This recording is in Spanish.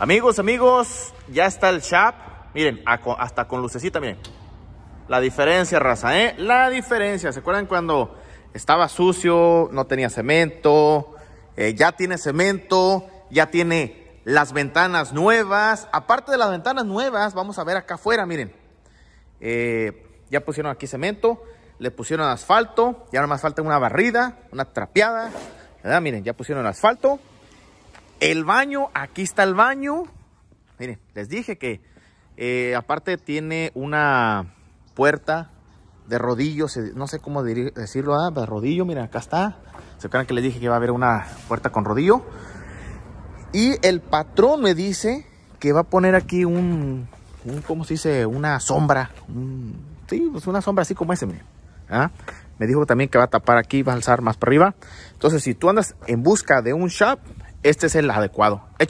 Amigos, amigos, ya está el chap. Miren, hasta con lucecita, miren. La diferencia, raza, ¿eh? La diferencia. ¿Se acuerdan cuando estaba sucio, no tenía cemento? Eh, ya tiene cemento, ya tiene las ventanas nuevas. Aparte de las ventanas nuevas, vamos a ver acá afuera, miren. Eh, ya pusieron aquí cemento, le pusieron asfalto. Ya nada más falta una barrida, una trapeada. ¿Verdad? Miren, ya pusieron asfalto. El baño, aquí está el baño. Miren, les dije que eh, aparte tiene una puerta de rodillo, no sé cómo decirlo, ah, de rodillo, miren, acá está. ¿Se acuerdan que les dije que va a haber una puerta con rodillo? Y el patrón me dice que va a poner aquí un, ¿cómo se dice? Una sombra. sí, pues una sombra así como ese, ¿ah? Me dijo también que va a tapar aquí, va a alzar más para arriba. Entonces, si tú andas en busca de un shop, este es el adecuado.